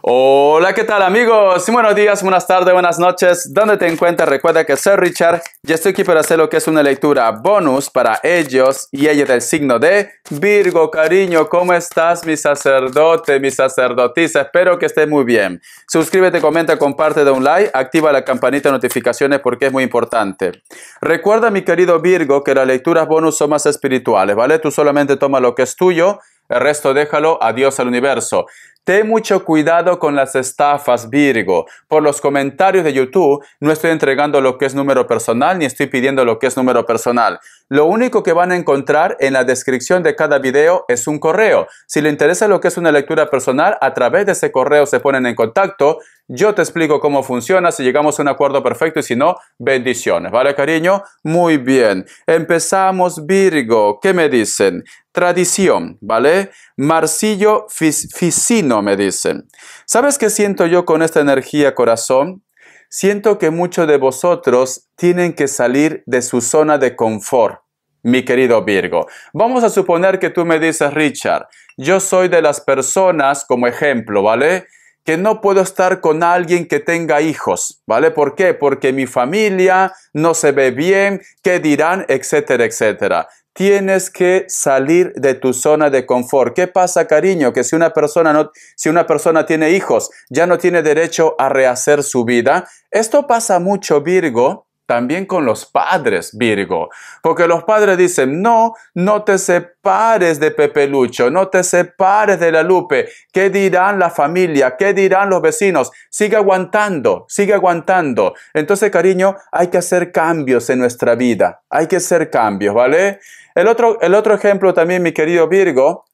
Hola, ¿qué tal amigos? Buenos días, buenas tardes, buenas noches. ¿Dónde te encuentras? Recuerda que soy Richard y estoy aquí para hacer lo que es una lectura bonus para ellos y ella del signo de Virgo. Cariño, ¿cómo estás mi sacerdote, mi sacerdotisa? Espero que estés muy bien. Suscríbete, comenta, comparte, da un like, activa la campanita de notificaciones porque es muy importante. Recuerda mi querido Virgo que las lecturas bonus son más espirituales, ¿vale? Tú solamente toma lo que es tuyo el resto déjalo Adiós al universo. Ten mucho cuidado con las estafas, Virgo. Por los comentarios de YouTube, no estoy entregando lo que es número personal ni estoy pidiendo lo que es número personal. Lo único que van a encontrar en la descripción de cada video es un correo. Si le interesa lo que es una lectura personal, a través de ese correo se ponen en contacto yo te explico cómo funciona, si llegamos a un acuerdo perfecto y si no, bendiciones. ¿Vale, cariño? Muy bien. Empezamos, Virgo. ¿Qué me dicen? Tradición, ¿vale? Marcillo Ficino, me dicen. ¿Sabes qué siento yo con esta energía, corazón? Siento que muchos de vosotros tienen que salir de su zona de confort mi querido Virgo. Vamos a suponer que tú me dices, Richard, yo soy de las personas, como ejemplo, ¿vale? que no puedo estar con alguien que tenga hijos, ¿vale? ¿Por qué? Porque mi familia no se ve bien, qué dirán, etcétera, etcétera. Tienes que salir de tu zona de confort. ¿Qué pasa, cariño? Que si una persona no, si una persona tiene hijos, ya no tiene derecho a rehacer su vida. Esto pasa mucho, Virgo, también con los padres, Virgo, porque los padres dicen, no, no te separes de Pepe Lucho, no te separes de la Lupe, ¿qué dirán la familia? ¿Qué dirán los vecinos? Sigue aguantando, sigue aguantando. Entonces, cariño, hay que hacer cambios en nuestra vida, hay que hacer cambios, ¿vale? El otro, el otro ejemplo también, mi querido Virgo,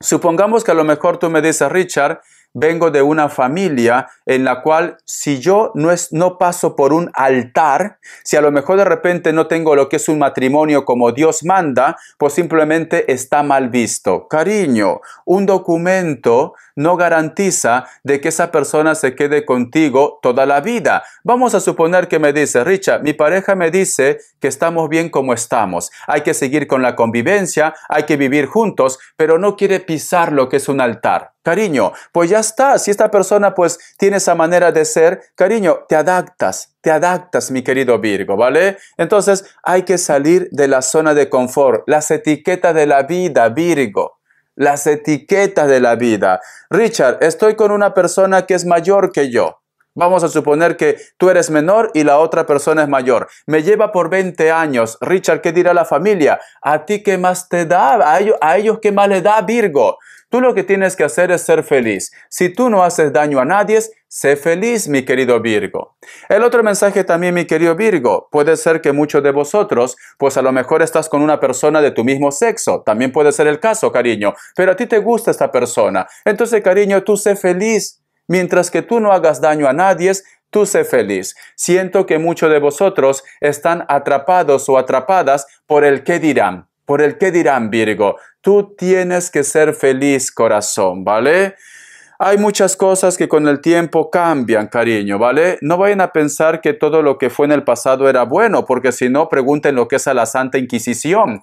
supongamos que a lo mejor tú me dices, Richard, vengo de una familia en la cual si yo no, es, no paso por un altar, si a lo mejor de repente no tengo lo que es un matrimonio como Dios manda, pues simplemente está mal visto. Cariño, un documento no garantiza de que esa persona se quede contigo toda la vida. Vamos a suponer que me dice, Richard, mi pareja me dice que estamos bien como estamos, hay que seguir con la convivencia, hay que vivir juntos, pero no quiere pisar lo que es un altar. Cariño, pues ya está, si esta persona pues tiene esa manera de ser, cariño, te adaptas, te adaptas, mi querido Virgo, ¿vale? Entonces hay que salir de la zona de confort, las etiquetas de la vida, Virgo las etiquetas de la vida. Richard, estoy con una persona que es mayor que yo. Vamos a suponer que tú eres menor y la otra persona es mayor. Me lleva por 20 años. Richard, ¿qué dirá la familia? ¿A ti qué más te da? ¿A ellos, qué más le da Virgo? Tú lo que tienes que hacer es ser feliz. Si tú no haces daño a nadie, sé feliz, mi querido Virgo. El otro mensaje también, mi querido Virgo, puede ser que muchos de vosotros, pues a lo mejor estás con una persona de tu mismo sexo. También puede ser el caso, cariño. Pero a ti te gusta esta persona. Entonces, cariño, tú sé feliz. Mientras que tú no hagas daño a nadie, tú sé feliz. Siento que muchos de vosotros están atrapados o atrapadas por el qué dirán por el que dirán Virgo. Tú tienes que ser feliz corazón, ¿vale? Hay muchas cosas que con el tiempo cambian, cariño, ¿vale? No vayan a pensar que todo lo que fue en el pasado era bueno, porque si no, pregunten lo que es a la Santa Inquisición.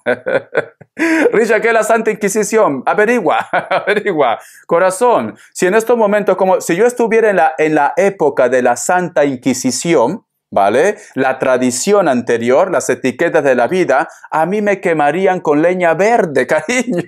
¿Risa ¿qué es la Santa Inquisición? Averigua, averigua. Corazón, si en estos momentos, como si yo estuviera en la, en la época de la Santa Inquisición, ¿Vale? La tradición anterior, las etiquetas de la vida, a mí me quemarían con leña verde, cariño.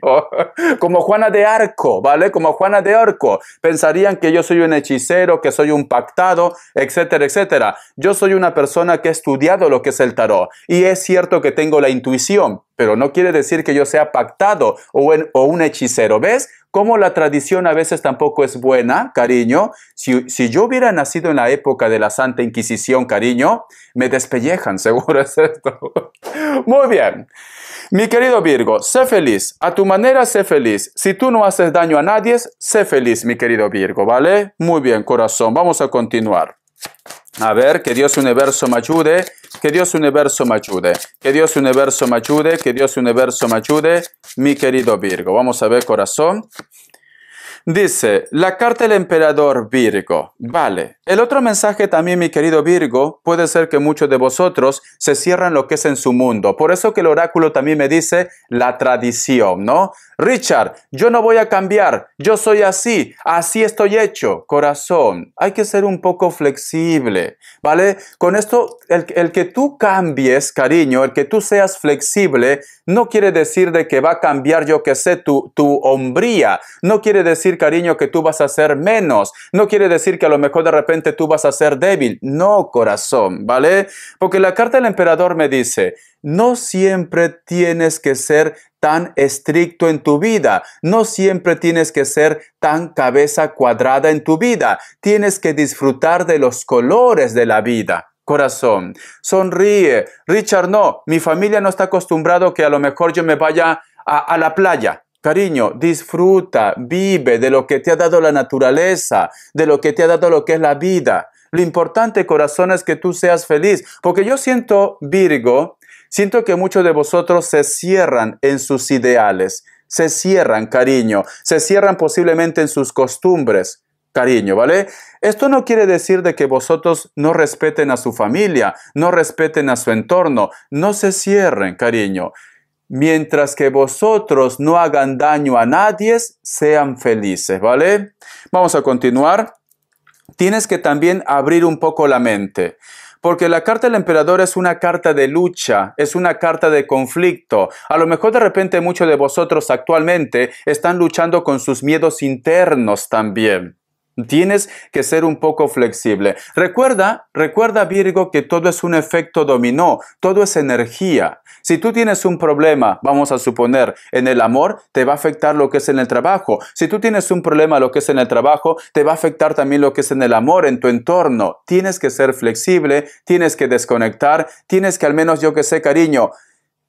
Como Juana de Arco, ¿vale? Como Juana de Arco. Pensarían que yo soy un hechicero, que soy un pactado, etcétera, etcétera. Yo soy una persona que ha estudiado lo que es el tarot. Y es cierto que tengo la intuición, pero no quiere decir que yo sea pactado o, o un hechicero, ¿ves? Como la tradición a veces tampoco es buena, cariño, si, si, yo hubiera nacido en la época de la Santa Inquisición, cariño, me despellejan, seguro es esto. Muy bien. Mi querido Virgo, sé feliz. A tu manera, sé feliz. Si tú no haces daño a nadie, sé feliz, mi querido Virgo, ¿vale? Muy bien, corazón. Vamos a continuar. A ver, que Dios universo me ayude, que Dios universo me ayude, que Dios universo me ayude, que Dios universo me ayude, mi querido Virgo. Vamos a ver, corazón. Dice, la carta del emperador Virgo. Vale. El otro mensaje también, mi querido Virgo, puede ser que muchos de vosotros se cierran lo que es en su mundo. Por eso que el oráculo también me dice la tradición, ¿no? Richard, yo no voy a cambiar, yo soy así, así estoy hecho. Corazón, hay que ser un poco flexible, ¿vale? Con esto, el, que tú cambies, cariño, el que tú seas flexible, no quiere decir de que va a cambiar, yo que sé, tu, tu hombría, no quiere decir cariño, que tú vas a ser menos. No quiere decir que a lo mejor de repente tú vas a ser débil. No, corazón, ¿vale? Porque la carta del emperador me dice, no siempre tienes que ser tan estricto en tu vida. No siempre tienes que ser tan cabeza cuadrada en tu vida. Tienes que disfrutar de los colores de la vida. Corazón, sonríe. Richard, no, mi familia no está acostumbrado que a lo mejor yo me vaya a la playa. Cariño, disfruta, vive de lo que te ha dado la naturaleza, de lo que te ha dado lo que es la vida. Lo importante, corazón, es que tú seas feliz. Porque yo siento, Virgo, siento que muchos de vosotros se cierran en sus ideales, se cierran, cariño, se cierran posiblemente en sus costumbres. Cariño, ¿vale? Esto no quiere decir de que vosotros no respeten a su familia, no respeten a su entorno, no se cierren, cariño mientras que vosotros no hagan daño a nadie, sean felices, ¿vale? Vamos a continuar. Tienes que también abrir un poco la mente. Porque la carta del emperador es una carta de lucha, es una carta de conflicto. A lo mejor de repente muchos de vosotros actualmente están luchando con sus miedos internos también. Tienes que ser un poco flexible. Recuerda, recuerda Virgo que todo es un efecto dominó, todo es energía. Si tú tienes un problema, vamos a suponer, en el amor, te va a afectar lo que es en el trabajo. Si tú tienes un problema, lo que es en el trabajo, te va a afectar también lo que es en el amor, en tu entorno. Tienes que ser flexible, tienes que desconectar, tienes que al menos yo que sé, cariño,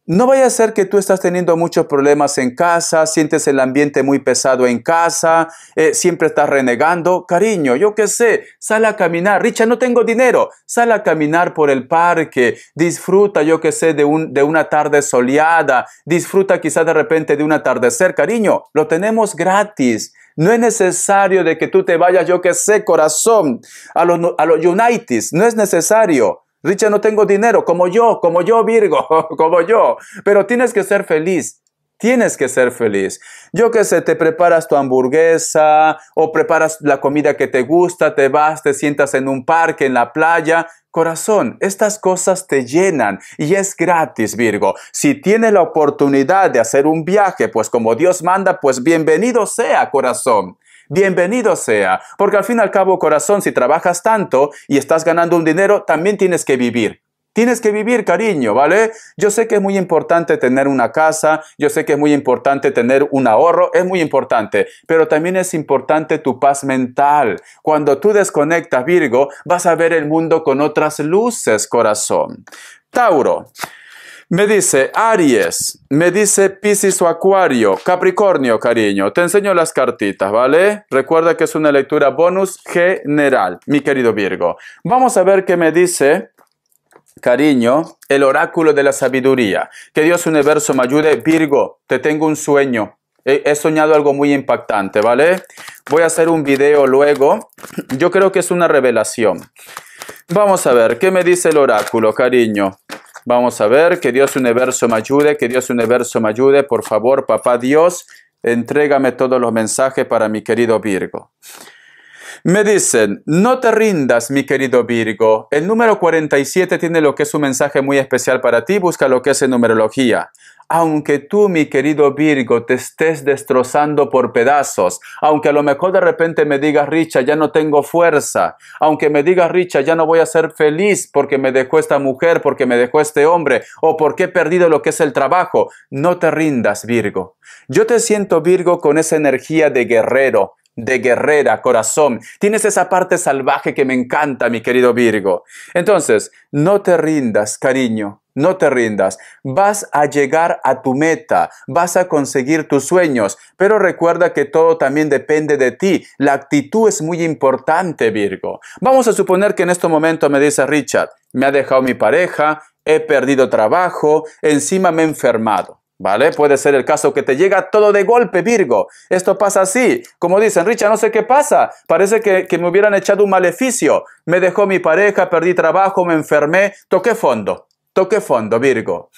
no vaya a ser que tú estás teniendo muchos problemas en casa, sientes el ambiente muy pesado en casa, eh, siempre estás renegando. Cariño, yo qué sé, sal a caminar. Richa, no tengo dinero. Sal a caminar por el parque, disfruta, yo qué sé, de, un, de una tarde soleada, disfruta quizás de repente de un atardecer. Cariño, lo tenemos gratis. No es necesario de que tú te vayas, yo qué sé, corazón, a los, a los United. No es necesario. Richard, no tengo dinero, como yo, como yo Virgo, como yo, pero tienes que ser feliz. Tienes que ser feliz. Yo que sé, te preparas tu hamburguesa o preparas la comida que te gusta, te vas, te sientas en un parque, en la playa. Corazón, estas cosas te llenan y es gratis, Virgo. Si tienes la oportunidad de hacer un viaje, pues como Dios manda, pues bienvenido sea, corazón bienvenido sea, porque al fin y al cabo, corazón, si trabajas tanto y estás ganando un dinero, también tienes que vivir. Tienes que vivir, cariño, ¿vale? Yo sé que es muy importante tener una casa, yo sé que es muy importante tener un ahorro, es muy importante, pero también es importante tu paz mental. Cuando tú desconectas, Virgo, vas a ver el mundo con otras luces, corazón. Tauro. Me dice Aries, me dice Piscis o Acuario, Capricornio, cariño. Te enseño las cartitas, ¿vale? Recuerda que es una lectura bonus general, mi querido Virgo. Vamos a ver qué me dice cariño, el oráculo de la sabiduría. Que Dios universo me ayude. Virgo, te tengo un sueño. he, soñado algo muy impactante, ¿vale? Voy a hacer un video luego. Yo creo que es una revelación. Vamos a ver, ¿qué me dice el oráculo, cariño? Vamos a ver, que Dios universo me ayude, que Dios universo me ayude, por favor, papá Dios, entrégame todos los mensajes para mi querido Virgo. Me dicen, no te rindas, mi querido Virgo. El número 47 tiene lo que es un mensaje muy especial para ti, busca lo que es en numerología aunque tú, mi querido Virgo, te estés destrozando por pedazos, aunque a lo mejor de repente me digas, Richa, ya no tengo fuerza, aunque me digas, Richa, ya no voy a ser feliz porque me dejó esta mujer, porque me dejó este hombre, o porque he perdido lo que es el trabajo, no te rindas, Virgo. Yo te siento, Virgo, con esa energía de guerrero, de guerrera, corazón. Tienes esa parte salvaje que me encanta, mi querido Virgo. Entonces, no te rindas, cariño. No te rindas, vas a llegar a tu meta, vas a conseguir tus sueños, pero recuerda que todo también depende de ti. La actitud es muy importante, Virgo. Vamos a suponer que en este momento me dice Richard, me ha dejado mi pareja, he perdido trabajo, encima me he enfermado. ¿Vale? Puede ser el caso que te llega todo de golpe, Virgo. Esto pasa así. Como dicen, Richard, no sé qué pasa. Parece que, que me hubieran echado un maleficio. Me dejó mi pareja, perdí trabajo, me enfermé, toqué fondo. Toque fondo, Virgo.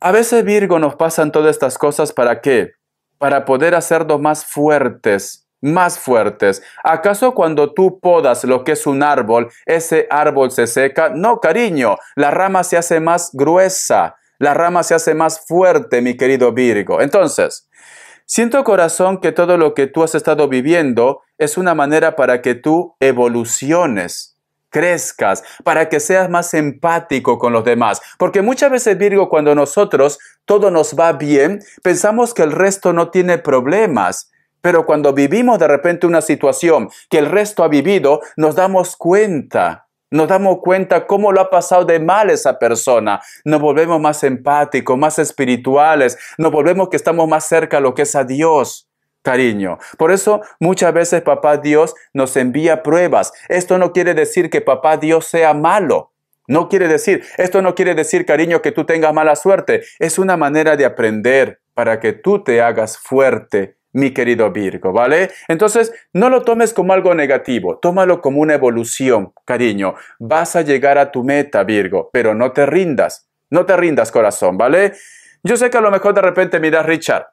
A veces, Virgo, nos pasan todas estas cosas para qué? Para poder hacernos más fuertes, más fuertes. ¿Acaso cuando tú podas lo que es un árbol, ese árbol se seca? No, cariño, la rama se hace más gruesa, la rama se hace más fuerte, mi querido Virgo. Entonces, siento corazón que todo lo que tú has estado viviendo es una manera para que tú evoluciones crezcas, para que seas más empático con los demás. Porque muchas veces, Virgo, cuando nosotros todo nos va bien, pensamos que el resto no tiene problemas. Pero cuando vivimos de repente una situación que el resto ha vivido, nos damos cuenta. Nos damos cuenta cómo lo ha pasado de mal esa persona. Nos volvemos más empáticos, más espirituales. Nos volvemos que estamos más cerca a lo que es a Dios cariño. Por eso muchas veces papá Dios nos envía pruebas. Esto no quiere decir que papá Dios sea malo. No quiere decir, esto no quiere decir, cariño, que tú tengas mala suerte. Es una manera de aprender para que tú te hagas fuerte, mi querido Virgo, ¿vale? Entonces, no lo tomes como algo negativo, tómalo como una evolución, cariño. Vas a llegar a tu meta, Virgo, pero no te rindas, no te rindas, corazón, ¿vale? Yo sé que a lo mejor de repente miras, Richard,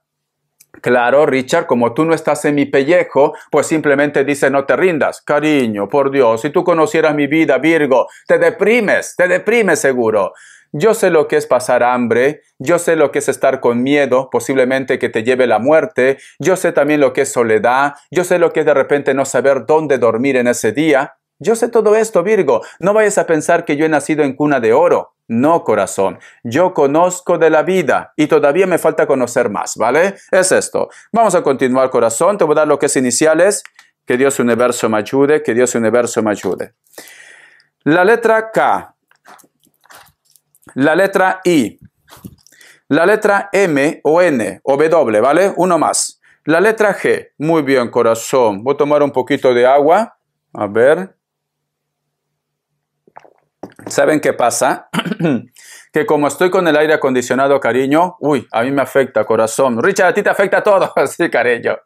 Claro, Richard, como tú no estás en mi pellejo, pues simplemente dice no te rindas. Cariño, por Dios, si tú conocieras mi vida, Virgo, te deprimes, te deprimes seguro. Yo sé lo que es pasar hambre, yo sé lo que es estar con miedo, posiblemente que te lleve la muerte, yo sé también lo que es soledad, yo sé lo que es de repente no saber dónde dormir en ese día, yo sé todo esto, Virgo. No vayas a pensar que yo he nacido en cuna de oro. No, corazón. Yo conozco de la vida y todavía me falta conocer más, ¿vale? Es esto. Vamos a continuar, corazón. Te voy a dar lo que es iniciales. Que Dios universo me ayude, que Dios universo me ayude. La letra K. La letra I. La letra M o N o W, ¿vale? Uno más. La letra G. Muy bien, corazón. Voy a tomar un poquito de agua. A ver. ¿Saben qué pasa? que como estoy con el aire acondicionado, cariño, uy, a mí me afecta, corazón. Richard, a ti te afecta todo, así cariño.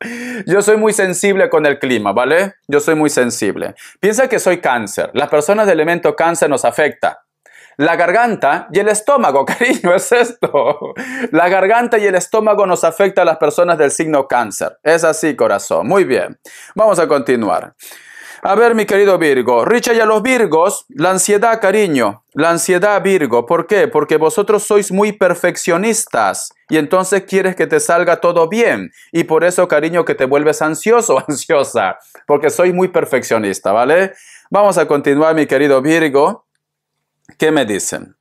Yo soy muy sensible con el clima, ¿vale? Yo soy muy sensible. Piensa que soy cáncer. Las personas de elemento cáncer nos afecta. La garganta y el estómago, cariño, es esto. La garganta y el estómago nos afecta a las personas del signo cáncer. Es así, corazón. Muy bien. Vamos a continuar. A ver, mi querido Virgo, Richard y a los Virgos, la ansiedad, cariño, la ansiedad, Virgo, ¿por qué? Porque vosotros sois muy perfeccionistas y entonces quieres que te salga todo bien y por eso, cariño, que te vuelves ansioso, ansiosa, porque soy muy perfeccionista, ¿vale? Vamos a continuar, mi querido Virgo. ¿Qué me dicen?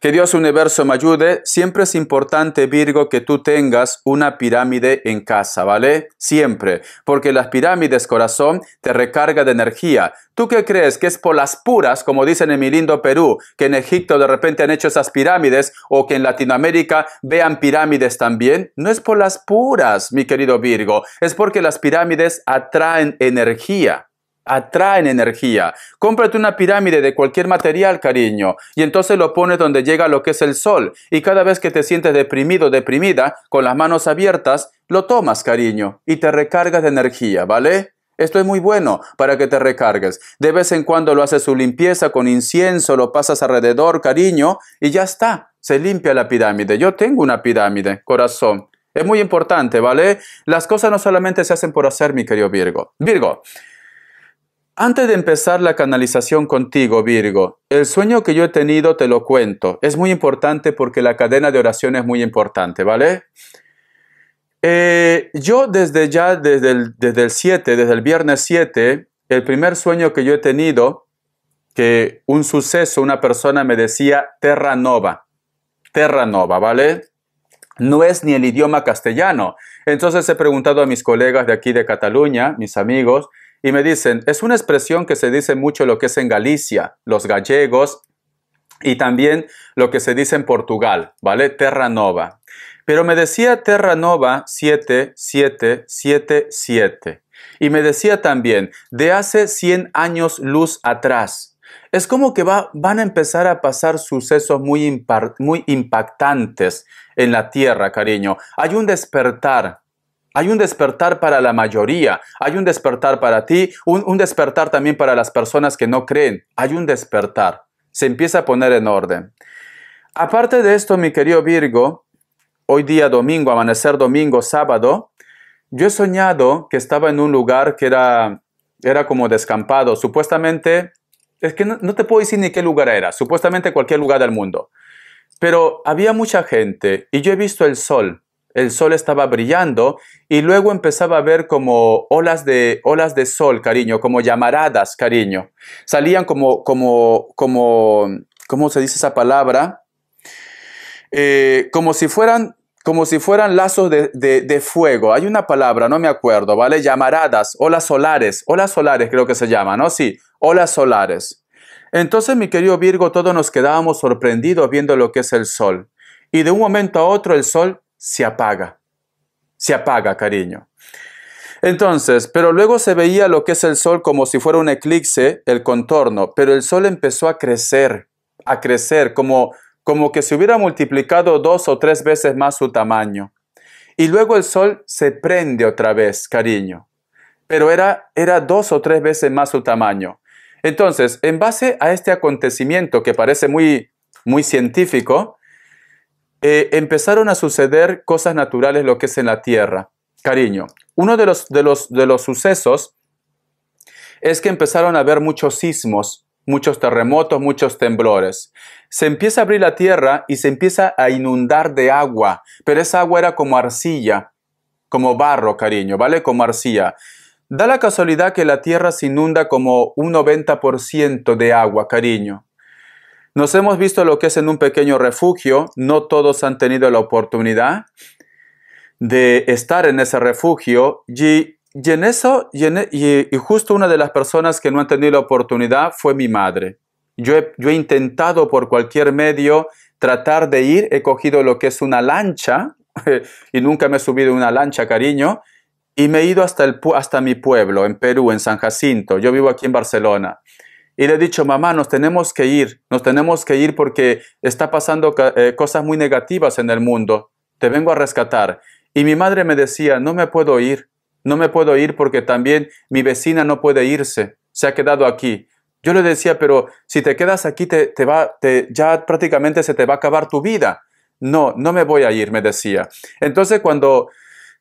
Que Dios universo me ayude. Siempre es importante, Virgo, que tú tengas una pirámide en casa, ¿vale? Siempre. Porque las pirámides, corazón, te recarga de energía. ¿Tú qué crees? Que es por las puras, como dicen en mi lindo Perú, que en Egipto de repente han hecho esas pirámides o que en Latinoamérica vean pirámides también. No es por las puras, mi querido Virgo. Es porque las pirámides atraen energía atraen energía. Cómprate una pirámide de cualquier material, cariño, y entonces lo pones donde llega lo que es el sol, y cada vez que te sientes deprimido, deprimida, con las manos abiertas, lo tomas, cariño, y te recargas de energía, ¿vale? Esto es muy bueno para que te recargues. De vez en cuando lo haces su limpieza con incienso, lo pasas alrededor, cariño, y ya está. Se limpia la pirámide. Yo tengo una pirámide, corazón. Es muy importante, ¿vale? Las cosas no solamente se hacen por hacer, mi querido Virgo. Virgo, antes de empezar la canalización contigo, Virgo, el sueño que yo he tenido te lo cuento. Es muy importante porque la cadena de oración es muy importante, ¿vale? Eh, yo desde ya, desde el, desde el 7, desde el viernes 7, el primer sueño que yo he tenido, que un suceso, una persona me decía Terra Nova. Terra Nova, ¿vale? No es ni el idioma castellano. Entonces he preguntado a mis colegas de aquí de Cataluña, mis amigos, y me dicen, es una expresión que se dice mucho lo que es en Galicia, los gallegos, y también lo que se dice en Portugal, ¿vale? Terra Nova. Pero me decía Terra Nova 7777. Y me decía también, de hace 100 años luz atrás. Es como que va, van a empezar a pasar sucesos muy, muy impactantes en la Tierra, cariño. Hay un despertar hay un despertar para la mayoría, hay un despertar para ti, un, despertar también para las personas que no creen, hay un despertar, se empieza a poner en orden. Aparte de esto, mi querido Virgo, hoy día domingo, amanecer domingo, sábado, yo he soñado que estaba en un lugar que era, era como descampado, supuestamente, es que no te puedo decir ni qué lugar era, supuestamente cualquier lugar del mundo, pero había mucha gente y yo he visto el sol el sol estaba brillando y luego empezaba a ver como olas de, olas de sol, cariño, como llamaradas, cariño. Salían como, como, como, ¿cómo se dice esa palabra? Eh, como si fueran como si fueran lazos de, de, fuego. Hay una palabra, no me acuerdo, ¿vale? Llamaradas, olas solares, olas solares creo que se llaman, ¿no? Sí, olas solares. Entonces, mi querido Virgo, todos nos quedábamos sorprendidos viendo lo que es el sol. Y de un momento a otro el sol se apaga. Se apaga, cariño. Entonces, pero luego se veía lo que es el sol como si fuera un eclipse, el contorno, pero el sol empezó a crecer, a crecer, como, como que se hubiera multiplicado dos o tres veces más su tamaño. Y luego el sol se prende otra vez, cariño, pero era, era dos o tres veces más su tamaño. Entonces, en base a este acontecimiento que parece muy, muy científico, eh, empezaron a suceder cosas naturales, lo que es en la tierra. Cariño, uno de los, de los, de los sucesos es que empezaron a haber muchos sismos, muchos terremotos, muchos temblores. Se empieza a abrir la tierra y se empieza a inundar de agua, pero esa agua era como arcilla, como barro, cariño, ¿vale? Como arcilla. Da la casualidad que la tierra se inunda como un 90% de agua, cariño. Nos hemos visto lo que es en un pequeño refugio, no todos han tenido la oportunidad de estar en ese refugio y, y en eso, y, e, justo una de las personas que no han tenido la oportunidad fue mi madre. Yo he, intentado por cualquier medio tratar de ir, he cogido lo que es una lancha, y nunca me he subido a una lancha, cariño, y me he ido hasta, el, hasta mi pueblo, en Perú, en San Jacinto. Yo vivo aquí en Barcelona y le he dicho, mamá, nos tenemos que ir, nos tenemos que ir porque está pasando eh, cosas muy negativas en el mundo, te vengo a rescatar. Y mi madre me decía, no me puedo ir, no me puedo ir porque también mi vecina no puede irse, se ha quedado aquí. Yo le decía, pero si te quedas aquí, te, te va, te, ya prácticamente se te va a acabar tu vida. No, no me voy a ir, me decía. Entonces cuando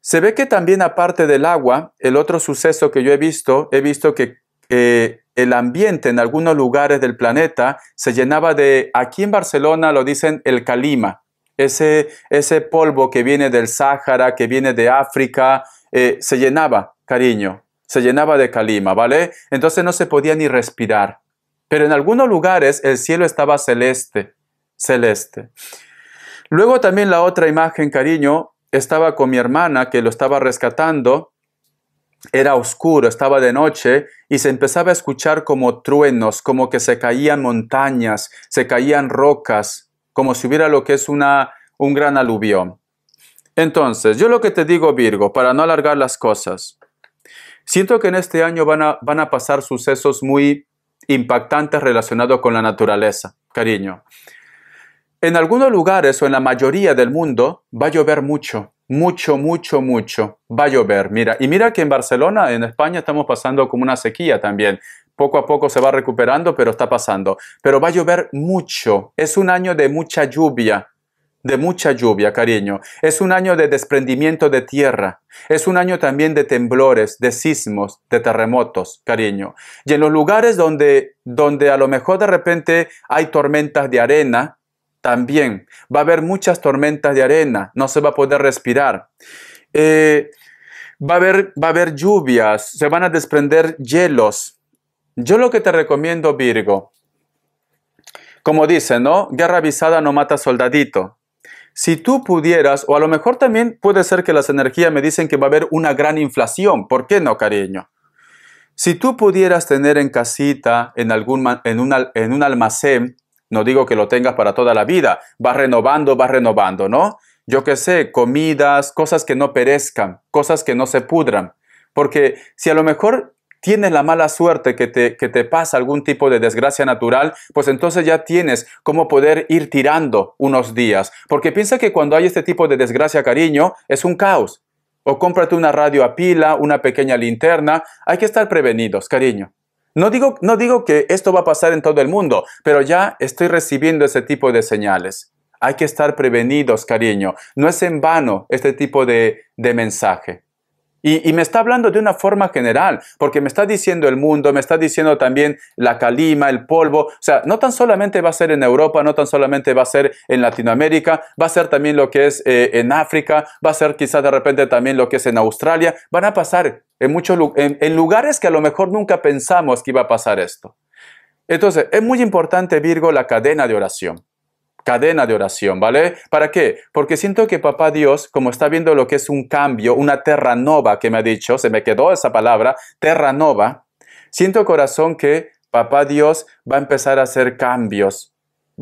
se ve que también aparte del agua, el otro suceso que yo he visto, he visto que eh, el ambiente en algunos lugares del planeta se llenaba de, aquí en Barcelona lo dicen el calima, ese, ese polvo que viene del Sáhara, que viene de África, eh, se llenaba, cariño, se llenaba de calima, ¿vale? Entonces no se podía ni respirar. Pero en algunos lugares el cielo estaba celeste, celeste. Luego también la otra imagen, cariño, estaba con mi hermana que lo estaba rescatando era oscuro, estaba de noche y se empezaba a escuchar como truenos, como que se caían montañas, se caían rocas, como si hubiera lo que es una, un gran aluvión. Entonces, yo lo que te digo, Virgo, para no alargar las cosas, siento que en este año van van a pasar sucesos muy impactantes relacionados con la naturaleza, cariño. En algunos lugares o en la mayoría del mundo va a llover mucho mucho, mucho, mucho. Va a llover, mira. Y mira que en Barcelona, en España, estamos pasando como una sequía también. Poco a poco se va recuperando, pero está pasando. Pero va a llover mucho. Es un año de mucha lluvia. De mucha lluvia, cariño. Es un año de desprendimiento de tierra. Es un año también de temblores, de sismos, de terremotos, cariño. Y en los lugares donde, donde a lo mejor de repente hay tormentas de arena, también. Va a haber muchas tormentas de arena, no se va a poder respirar. Eh, va, a haber, va a haber lluvias, se van a desprender hielos. Yo lo que te recomiendo, Virgo, como dice, ¿no? Guerra avisada no mata soldadito. Si tú pudieras, o a lo mejor también puede ser que las energías me dicen que va a haber una gran inflación, ¿por qué no, cariño? Si tú pudieras tener en casita, en, algún, en, en un almacén, no digo que lo tengas para toda la vida, va renovando, va renovando, ¿no? Yo qué sé, comidas, cosas que no perezcan, cosas que no se pudran. Porque si a lo mejor tienes la mala suerte que te, que te pasa algún tipo de desgracia natural, pues entonces ya tienes cómo poder ir tirando unos días. Porque piensa que cuando hay este tipo de desgracia, cariño, es un caos. O cómprate una radio a pila, una pequeña linterna. Hay que estar prevenidos, cariño. No digo, no digo que esto va a pasar en todo el mundo, pero ya estoy recibiendo ese tipo de señales. Hay que estar prevenidos, cariño. No es en vano este tipo de, de mensaje. Y, me está hablando de una forma general, porque me está diciendo el mundo, me está diciendo también la calima, el polvo. O sea, no tan solamente va a ser en Europa, no tan solamente va a ser en Latinoamérica, va a ser también lo que es eh, en África, va a ser quizás de repente también lo que es en Australia. Van a pasar en, muchos, en lugares que a lo mejor nunca pensamos que iba a pasar esto. Entonces, es muy importante, Virgo, la cadena de oración cadena de oración, ¿vale? ¿Para qué? Porque siento que papá Dios, como está viendo lo que es un cambio, una terra nova que me ha dicho, se me quedó esa palabra, terra nova, siento corazón que papá Dios va a empezar a hacer cambios.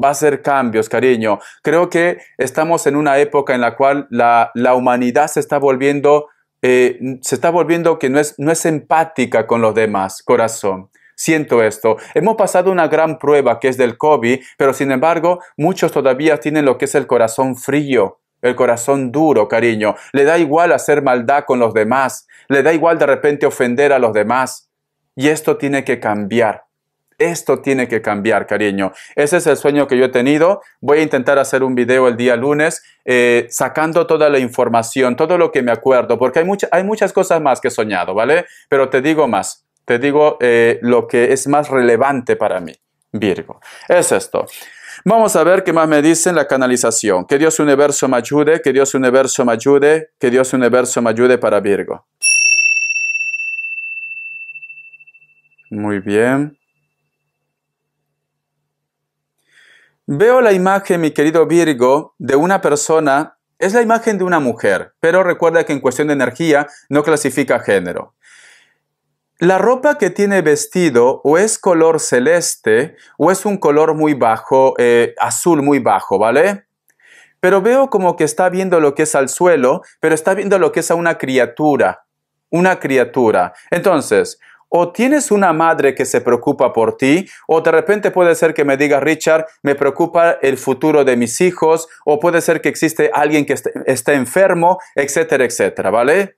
Va a hacer cambios, cariño. Creo que estamos en una época en la cual la, humanidad se está volviendo eh, se está volviendo que no es, no es empática con los demás, corazón. Siento esto. Hemos pasado una gran prueba que es del COVID, pero sin embargo muchos todavía tienen lo que es el corazón frío. El corazón duro, cariño. Le da igual hacer maldad con los demás. Le da igual de repente ofender a los demás. Y esto tiene que cambiar. Esto tiene que cambiar, cariño. Ese es el sueño que yo he tenido. Voy a intentar hacer un video el día lunes eh, sacando toda la información, todo lo que me acuerdo, porque hay, hay muchas cosas más que he soñado, ¿vale? Pero te digo más. Te digo eh, lo que es más relevante para mí, Virgo. Es esto. Vamos a ver qué más me dicen la canalización. Que Dios universo me ayude, que Dios universo me ayude, que Dios universo me ayude para Virgo. Muy bien. Veo la imagen, mi querido Virgo, de una persona, es la imagen de una mujer, pero recuerda que en cuestión de energía no clasifica género. La ropa que tiene vestido o es color celeste o es un color muy bajo, eh, azul muy bajo, ¿vale? Pero veo como que está viendo lo que es al suelo, pero está viendo lo que es a una criatura, una criatura. Entonces, o tienes una madre que se preocupa por ti, o de repente puede ser que me diga, Richard, me preocupa el futuro de mis hijos, o puede ser que existe alguien que esté, enfermo, etcétera, etcétera, ¿vale?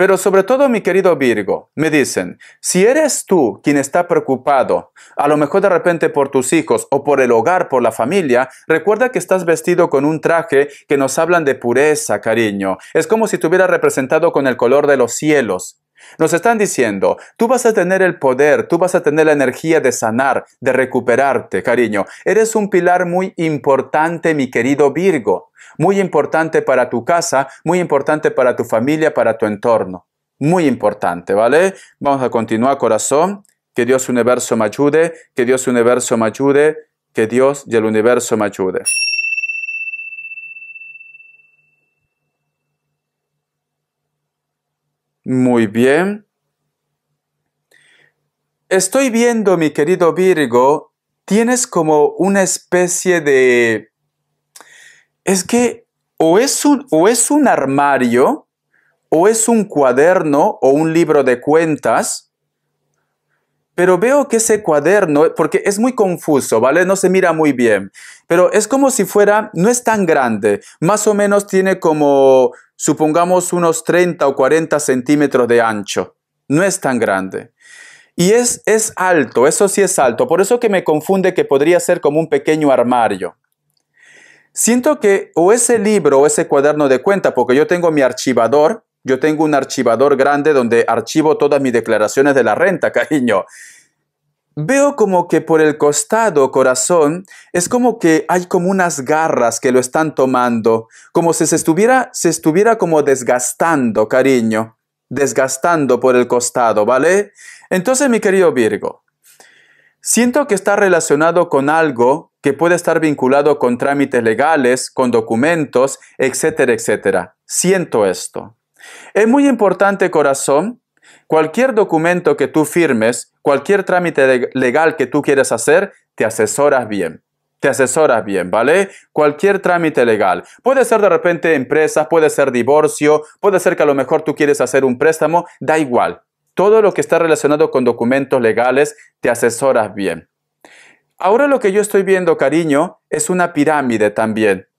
Pero sobre todo, mi querido Virgo, me dicen, si eres tú quien está preocupado, a lo mejor de repente por tus hijos o por el hogar, por la familia, recuerda que estás vestido con un traje que nos hablan de pureza, cariño. Es como si estuviera representado con el color de los cielos. Nos están diciendo, tú vas a tener el poder, tú vas a tener la energía de sanar, de recuperarte, cariño. Eres un pilar muy importante, mi querido Virgo. Muy importante para tu casa, muy importante para tu familia, para tu entorno. Muy importante, ¿vale? Vamos a continuar, corazón. Que Dios universo me ayude, que Dios universo me ayude, que Dios y el universo me ayude. Muy bien. Estoy viendo, mi querido Virgo, tienes como una especie de... Es que o es un, o es un armario, o es un cuaderno o un libro de cuentas, pero veo que ese cuaderno, porque es muy confuso, ¿vale? No se mira muy bien, pero es como si fuera, no es tan grande, más o menos tiene como, supongamos, unos 30 o 40 centímetros de ancho, no es tan grande. Y es, es alto, eso sí es alto, por eso que me confunde que podría ser como un pequeño armario. Siento que o ese libro o ese cuaderno de cuenta, porque yo tengo mi archivador, yo tengo un archivador grande donde archivo todas mis declaraciones de la renta, cariño. Veo como que por el costado, corazón, es como que hay como unas garras que lo están tomando, como si se estuviera, se estuviera como desgastando, cariño, desgastando por el costado, ¿vale? Entonces, mi querido Virgo, siento que está relacionado con algo que puede estar vinculado con trámites legales, con documentos, etcétera, etcétera. Siento esto. Es muy importante, corazón, cualquier documento que tú firmes, cualquier trámite legal que tú quieras hacer, te asesoras bien te asesoras bien, ¿vale? Cualquier trámite legal. Puede ser de repente empresas, puede ser divorcio, puede ser que a lo mejor tú quieres hacer un préstamo, da igual. Todo lo que está relacionado con documentos legales, te asesoras bien. Ahora lo que yo estoy viendo, cariño, es una pirámide también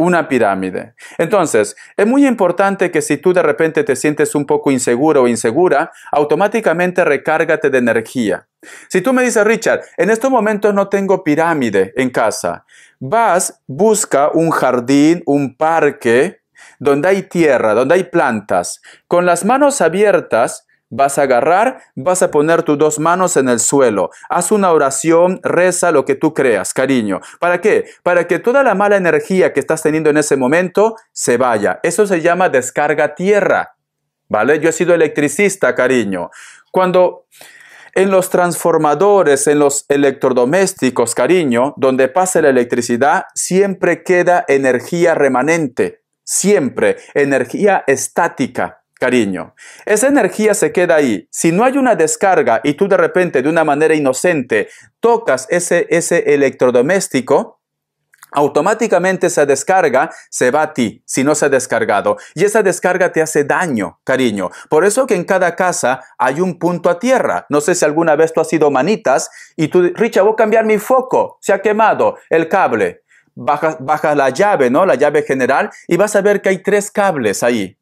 una pirámide. Entonces, es muy importante que si tú de repente te sientes un poco inseguro o insegura, automáticamente recárgate de energía. Si tú me dices, Richard, en estos momentos no tengo pirámide en casa, vas, busca un jardín, un parque, donde hay tierra, donde hay plantas, con las manos abiertas, Vas a agarrar, vas a poner tus dos manos en el suelo. Haz una oración, reza lo que tú creas, cariño. ¿Para qué? Para que toda la mala energía que estás teniendo en ese momento se vaya. Eso se llama descarga tierra. ¿Vale? Yo he sido electricista, cariño. Cuando en los transformadores, en los electrodomésticos, cariño, donde pasa la electricidad, siempre queda energía remanente. Siempre energía estática cariño. Esa energía se queda ahí. Si no hay una descarga y tú de repente, de una manera inocente, tocas ese, ese electrodoméstico, automáticamente esa descarga se va a ti si no se ha descargado. Y esa descarga te hace daño, cariño. Por eso que en cada casa hay un punto a tierra. No sé si alguna vez tú has sido manitas y tú, Richa, voy a cambiar mi foco. Se ha quemado el cable. Baja baja la llave, ¿no? La llave general y vas a ver que hay tres cables ahí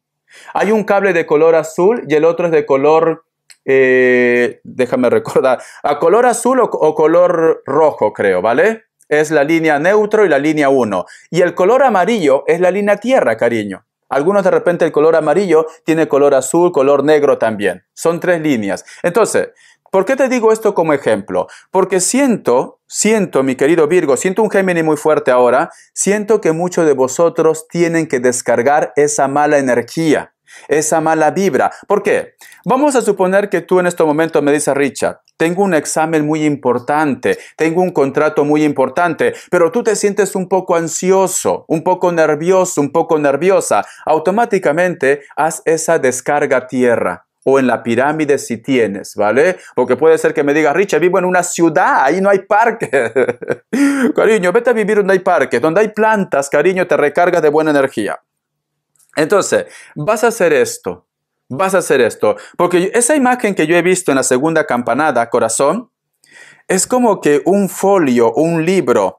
hay un cable de color azul y el otro es de color, eh, déjame recordar, a color azul o, o color rojo, creo, ¿vale? Es la línea neutro y la línea 1. Y el color amarillo es la línea tierra, cariño. Algunos de repente el color amarillo tiene color azul, color negro también. Son tres líneas. Entonces, ¿Por qué te digo esto como ejemplo? Porque siento, siento, mi querido Virgo, siento un Géminis muy fuerte ahora, siento que muchos de vosotros tienen que descargar esa mala energía, esa mala vibra. ¿Por qué? Vamos a suponer que tú en este momento me dices, Richard, tengo un examen muy importante, tengo un contrato muy importante, pero tú te sientes un poco ansioso, un poco nervioso, un poco nerviosa, automáticamente haz esa descarga tierra o en la pirámide si tienes, ¿vale? Porque puede ser que me diga, richa vivo en una ciudad, ahí no hay parque. cariño, vete a vivir donde hay parque, donde hay plantas, cariño, te recargas de buena energía. Entonces, vas a hacer esto, vas a hacer esto, porque esa imagen que yo he visto en la segunda campanada, corazón, es como que un folio, un libro,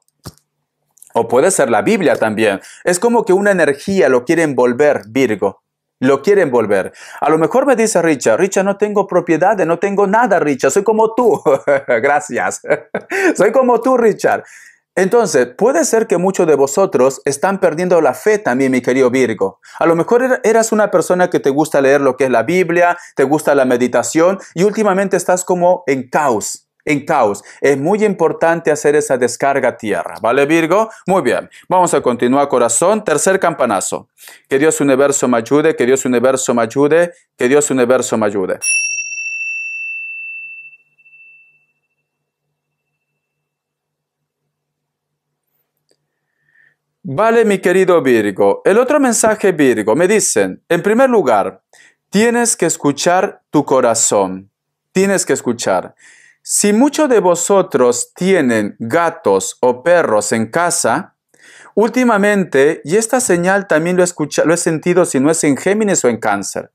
o puede ser la Biblia también, es como que una energía lo quiere envolver, Virgo. Lo quieren volver. A lo mejor me dice Richard, Richard, no tengo propiedades, no tengo nada, Richard, soy como tú. Gracias. soy como tú, Richard. Entonces, puede ser que muchos de vosotros están perdiendo la fe también, mi querido Virgo. A lo mejor er-, eras una persona que te gusta leer lo que es la Biblia, te gusta la meditación y últimamente estás como en caos en caos. Es muy importante hacer esa descarga a tierra. ¿Vale, Virgo? Muy bien. Vamos a continuar, corazón. Tercer campanazo. Que Dios universo me ayude, que Dios universo me ayude, que Dios universo me ayude. Vale, mi querido Virgo. El otro mensaje Virgo, me dicen, en primer lugar, tienes que escuchar tu corazón. Tienes que escuchar. Si muchos de vosotros tienen gatos o perros en casa, últimamente, y esta señal también lo, escucha, lo he sentido si no es en Géminis o en Cáncer,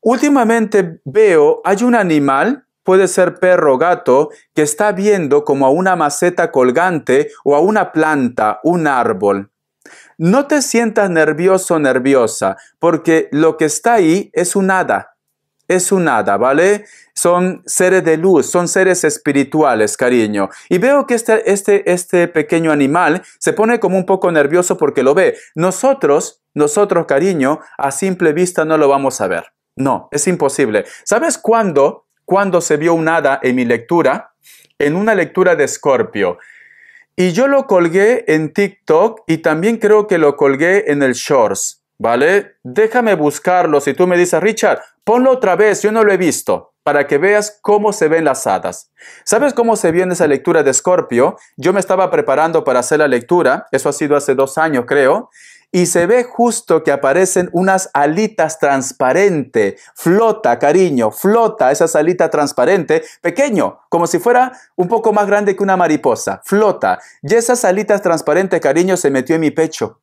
últimamente veo, hay un animal, puede ser perro o gato, que está viendo como a una maceta colgante o a una planta, un árbol. No te sientas nervioso o nerviosa, porque lo que está ahí es un hada. Es un hada, ¿vale? son seres de luz, son seres espirituales, cariño. Y veo que este, este, este pequeño animal se pone como un poco nervioso porque lo ve. Nosotros, nosotros, cariño, a simple vista no lo vamos a ver. No, es imposible. ¿Sabes cuándo? Cuando se vio un hada en mi lectura, en una lectura de Escorpio. Y yo lo colgué en TikTok y también creo que lo colgué en el Shorts, ¿vale? Déjame buscarlo. Si tú me dices, Richard, ponlo otra vez, yo no lo he visto para que veas cómo se ven las hadas. ¿Sabes cómo se vio en esa lectura de Escorpio? Yo me estaba preparando para hacer la lectura, eso ha sido hace dos años creo, y se ve justo que aparecen unas alitas transparente, flota, cariño, flota esa alita transparente, pequeño, como si fuera un poco más grande que una mariposa, flota. Y esas alitas transparente, cariño, se metió en mi pecho.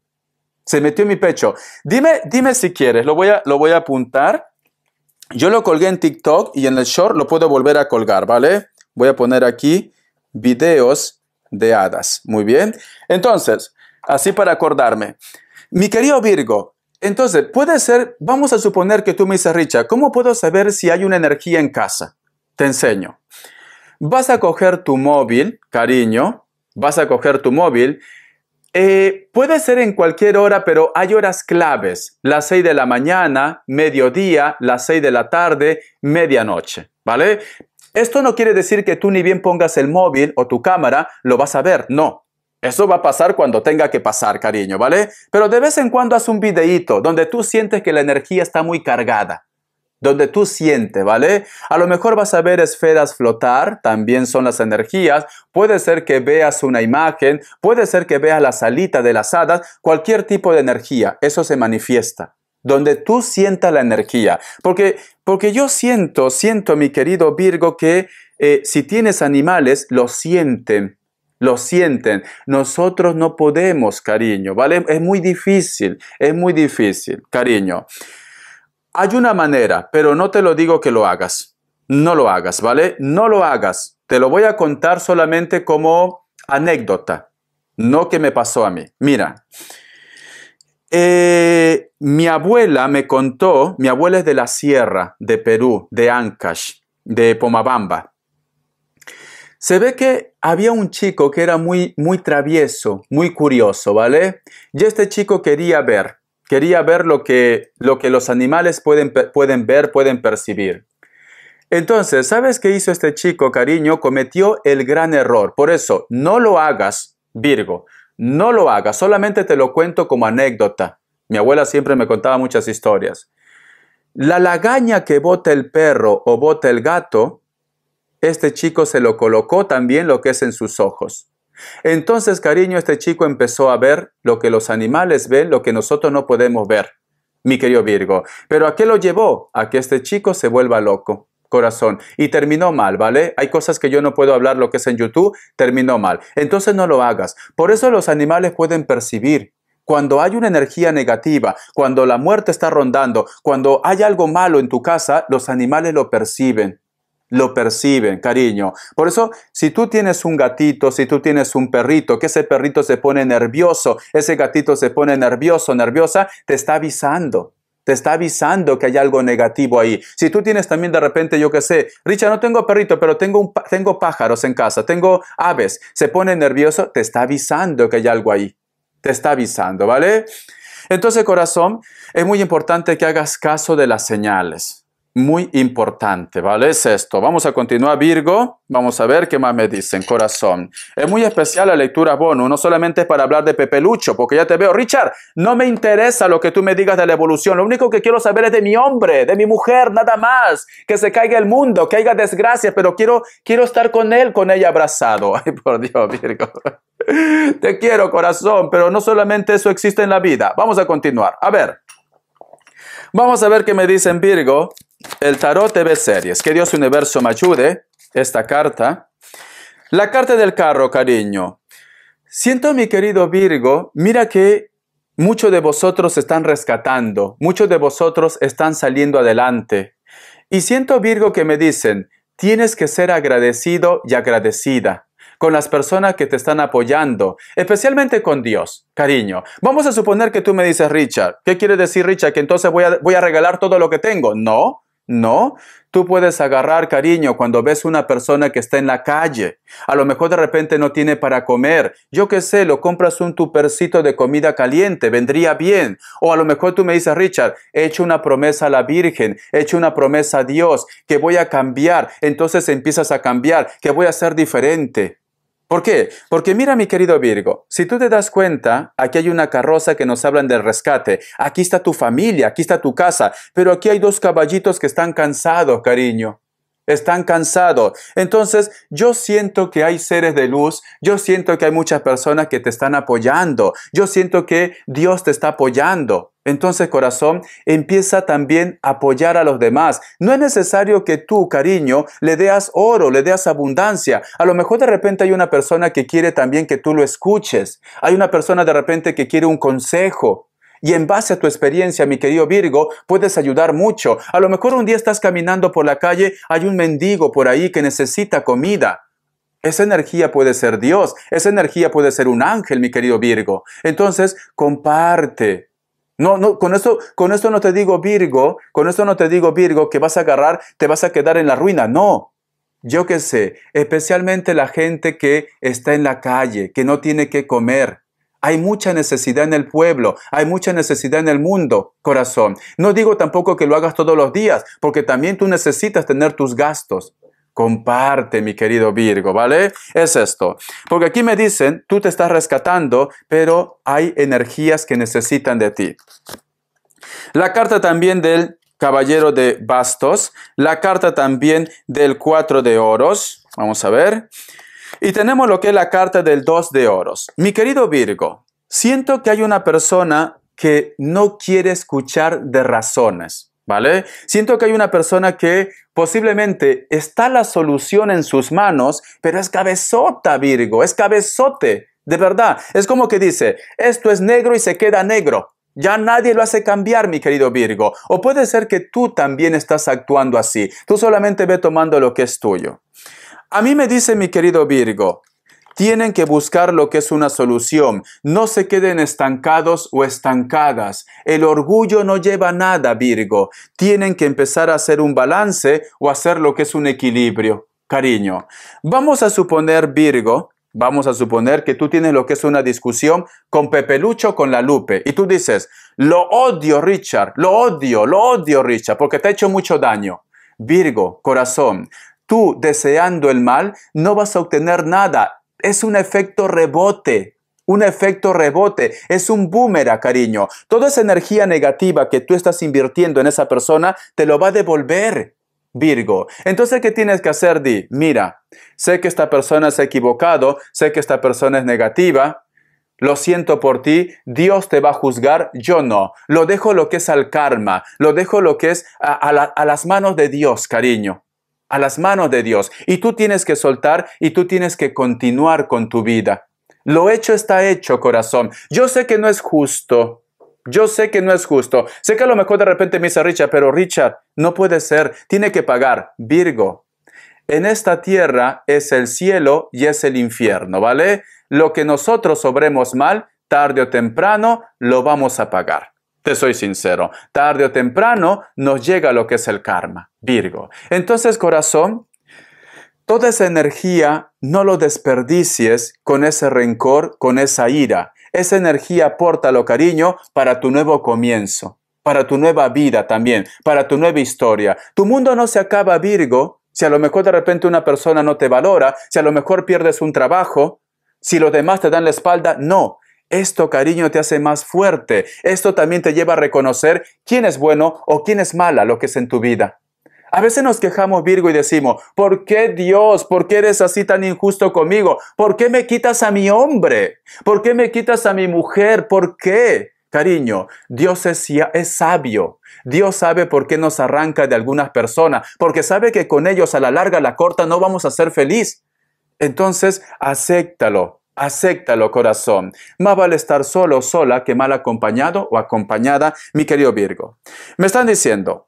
Se metió en mi pecho. Dime, dime si quieres, lo voy a, lo voy a apuntar yo lo colgué en TikTok y en el short lo puedo volver a colgar, ¿vale? Voy a poner aquí videos de hadas. Muy bien. Entonces, así para acordarme. Mi querido Virgo, entonces puede ser, vamos a suponer que tú me dices, Richa, ¿cómo puedo saber si hay una energía en casa? Te enseño. Vas a coger tu móvil, cariño, vas a coger tu móvil eh, puede ser en cualquier hora, pero hay horas claves. Las 6 de la mañana, mediodía, las 6 de la tarde, medianoche. ¿Vale? Esto no quiere decir que tú ni bien pongas el móvil o tu cámara, lo vas a ver. No, eso va a pasar cuando tenga que pasar, cariño, ¿vale? Pero de vez en cuando haz un videíto donde tú sientes que la energía está muy cargada donde tú sientes, ¿vale? A lo mejor vas a ver esferas flotar, también son las energías, puede ser que veas una imagen, puede ser que veas la salita de las hadas, cualquier tipo de energía, eso se manifiesta, donde tú sientas la energía, porque, porque yo siento, siento mi querido Virgo que eh, si tienes animales, lo sienten, lo sienten, nosotros no podemos, cariño, ¿vale? Es muy difícil, es muy difícil, cariño. Hay una manera, pero no te lo digo que lo hagas. No lo hagas, ¿vale? No lo hagas. Te lo voy a contar solamente como anécdota, no que me pasó a mí. Mira, eh, mi abuela me contó, mi abuela es de la sierra de Perú, de Ancash, de Pomabamba. Se ve que había un chico que era muy, muy travieso, muy curioso, ¿vale? Y este chico quería ver quería ver lo que, lo que los animales pueden, pueden ver, pueden percibir. Entonces, ¿sabes qué hizo este chico, cariño? Cometió el gran error. Por eso, no lo hagas, Virgo. No lo hagas, solamente te lo cuento como anécdota. Mi abuela siempre me contaba muchas historias. La lagaña que bota el perro o bota el gato, este chico se lo colocó también lo que es en sus ojos. Entonces, cariño, este chico empezó a ver lo que los animales ven, lo que nosotros no podemos ver, mi querido Virgo. Pero ¿a qué lo llevó? A que este chico se vuelva loco corazón. Y terminó mal, ¿vale? Hay cosas que yo no puedo hablar lo que es en YouTube, terminó mal. Entonces no lo hagas. Por eso los animales pueden percibir. Cuando hay una energía negativa, cuando la muerte está rondando, cuando hay algo malo en tu casa, los animales lo perciben lo perciben, cariño. Por eso, si tú tienes un gatito, si tú tienes un perrito, que ese perrito se pone nervioso, ese gatito se pone nervioso, nerviosa, te está avisando. Te está avisando que hay algo negativo ahí. Si tú tienes también de repente, yo qué sé, Richard, no tengo perrito, pero tengo, un, tengo pájaros en casa, tengo aves, se pone nervioso, te está avisando que hay algo ahí. Te está avisando, ¿vale? Entonces, corazón, es muy importante que hagas caso de las señales muy importante, ¿vale? Es esto. Vamos a continuar, Virgo. Vamos a ver qué más me dicen, corazón. Es muy especial la lectura bono no solamente es para hablar de Pepe Lucho, porque ya te veo. Richard, no me interesa lo que tú me digas de la evolución. Lo único que quiero saber es de mi hombre, de mi mujer, nada más. Que se caiga el mundo, que haya desgracias, pero quiero, quiero estar con él, con ella abrazado. Ay, por Dios, Virgo. Te quiero, corazón, pero no solamente eso existe en la vida. Vamos a continuar. A ver. Vamos a ver qué me dicen Virgo el tarot TV series. Que Dios Universo me ayude. Esta carta. La carta del carro, cariño. Siento, mi querido Virgo, mira que muchos de vosotros están rescatando, muchos de vosotros están saliendo adelante. Y siento, Virgo, que me dicen, tienes que ser agradecido y agradecida con las personas que te están apoyando, especialmente con Dios, cariño. Vamos a suponer que tú me dices, Richard, ¿qué quiere decir Richard? Que entonces voy a regalar todo lo que tengo. No, no, tú puedes agarrar cariño cuando ves una persona que está en la calle. A lo mejor de repente no tiene para comer. Yo qué sé, lo compras un tupercito de comida caliente, vendría bien. O a lo mejor tú me dices, Richard, he hecho una promesa a la Virgen, he hecho una promesa a Dios, que voy a cambiar. Entonces empiezas a cambiar, que voy a ser diferente. ¿Por qué? Porque mira mi querido Virgo, si tú te das cuenta, aquí hay una carroza que nos hablan del rescate, aquí está tu familia, aquí está tu casa, pero aquí hay dos caballitos que están cansados, cariño están cansados. Entonces, yo siento que hay seres de luz, yo siento que hay muchas personas que te están apoyando, yo siento que Dios te está apoyando. Entonces, corazón, empieza también a apoyar a los demás. No es necesario que tú, cariño, le deas oro, le deas abundancia. A lo mejor de repente hay una persona que quiere también que tú lo escuches. Hay una persona de repente que quiere un consejo. Y en base a tu experiencia, mi querido Virgo, puedes ayudar mucho. A lo mejor un día estás caminando por la calle, hay un mendigo por ahí que necesita comida. Esa energía puede ser Dios, esa energía puede ser un ángel, mi querido Virgo. Entonces, comparte, no, no, con eso con esto no te digo Virgo, con esto no te digo Virgo que vas a agarrar, te vas a quedar en la ruina. No, yo qué sé, especialmente la gente que está en la calle, que no tiene que comer. Hay mucha necesidad en el pueblo, hay mucha necesidad en el mundo, corazón. No digo tampoco que lo hagas todos los días, porque también tú necesitas tener tus gastos comparte, mi querido Virgo, ¿vale? Es esto. Porque aquí me dicen, tú te estás rescatando, pero hay energías que necesitan de ti. La carta también del Caballero de Bastos, la carta también del Cuatro de Oros, vamos a ver. Y tenemos lo que es la carta del Dos de Oros. Mi querido Virgo, siento que hay una persona que no quiere escuchar de razones. Siento que hay una persona que posiblemente está la solución en sus manos, pero es cabezota, Virgo, es cabezote, de verdad. Es como que dice, esto es negro y se queda negro. Ya nadie lo hace cambiar, mi querido Virgo. O puede ser que tú también estás actuando así. Tú solamente ve tomando lo que es tuyo. A mí me dice mi querido Virgo, tienen que buscar lo que es una solución. No se queden estancados o estancadas. El orgullo no lleva nada, Virgo. Tienen que empezar a hacer un balance o hacer lo que es un equilibrio. Cariño, vamos a suponer, Virgo, Vamos a suponer que tú tienes lo que es una discusión con Pepe Lucho, con la Lupe y tú dices, lo odio Richard, lo odio, lo odio Richard, porque te ha hecho mucho daño. Virgo, corazón, tú deseando el mal no vas a obtener nada es un efecto rebote. Un efecto rebote, es un boomerang, cariño. Toda esa energía negativa que tú estás invirtiendo en esa persona te lo va a devolver. Virgo. Entonces, ¿qué tienes que hacer, Di? Mira, sé que esta persona se ha equivocado, sé que esta persona es negativa, lo siento por ti, Dios te va a juzgar, yo no. Lo dejo lo que es al karma, lo dejo lo que es a las manos de Dios, cariño a las manos de Dios. Y tú tienes que soltar y tú tienes que continuar con tu vida. Lo hecho está hecho, corazón. Yo sé que no es justo. Yo sé que no es justo. Sé que a lo mejor de repente me dice Richard, pero Richard, no puede ser. Tiene que pagar. Virgo. En esta tierra es el cielo y es el infierno, ¿vale? Lo que nosotros sobremos mal, tarde o temprano, lo vamos a pagar. Te soy sincero, tarde o temprano nos llega lo que es el karma, Virgo. Entonces, corazón, toda esa energía no lo desperdicies con ese rencor, con esa ira. Esa energía lo cariño, para tu nuevo comienzo, para tu nueva vida también, para tu nueva historia. Tu mundo no se acaba, Virgo. Si a lo mejor de repente una persona no te valora, si a lo mejor pierdes un trabajo, si los demás te dan la espalda, no. Esto, cariño, te hace más fuerte. Esto también te lleva a reconocer quién es bueno o quién es mala lo que es en tu vida. A veces nos quejamos, Virgo, y decimos, ¿por qué Dios? ¿Por qué eres así tan injusto conmigo? ¿Por qué me quitas a mi hombre? ¿Por qué me quitas a mi mujer? ¿Por qué? Cariño, Dios es, sabio. Dios sabe por qué nos arranca de algunas personas, porque sabe que con ellos a la larga, la corta, no vamos a ser feliz. Entonces, acéptalo, lo corazón. Más vale estar solo o sola que mal acompañado o acompañada, mi querido Virgo. Me están diciendo,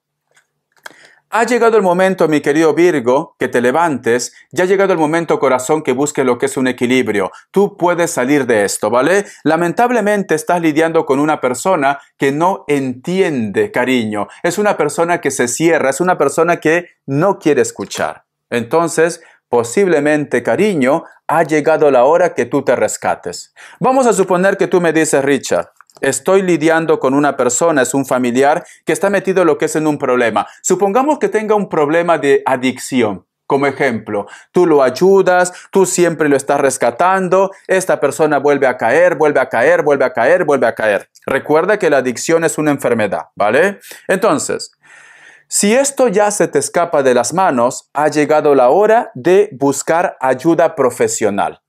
ha llegado el momento, mi querido Virgo, que te levantes. Ya ha llegado el momento, corazón, que busques lo que es un equilibrio. Tú puedes salir de esto, ¿vale? Lamentablemente estás lidiando con una persona que no entiende, cariño. Es una persona que se cierra, es una persona que no quiere escuchar. Entonces, posiblemente cariño, ha llegado la hora que tú te rescates. Vamos a suponer que tú me dices, Richard, estoy lidiando con una persona, es un familiar que está metido lo que es en un problema. Supongamos que tenga un problema de adicción. Como ejemplo, tú lo ayudas, tú siempre lo estás rescatando, esta persona vuelve a caer, vuelve a caer, vuelve a caer, vuelve a caer. Recuerda que la adicción es una enfermedad, ¿vale? Entonces, si esto ya se te escapa de las manos, ha llegado la hora de buscar ayuda profesional.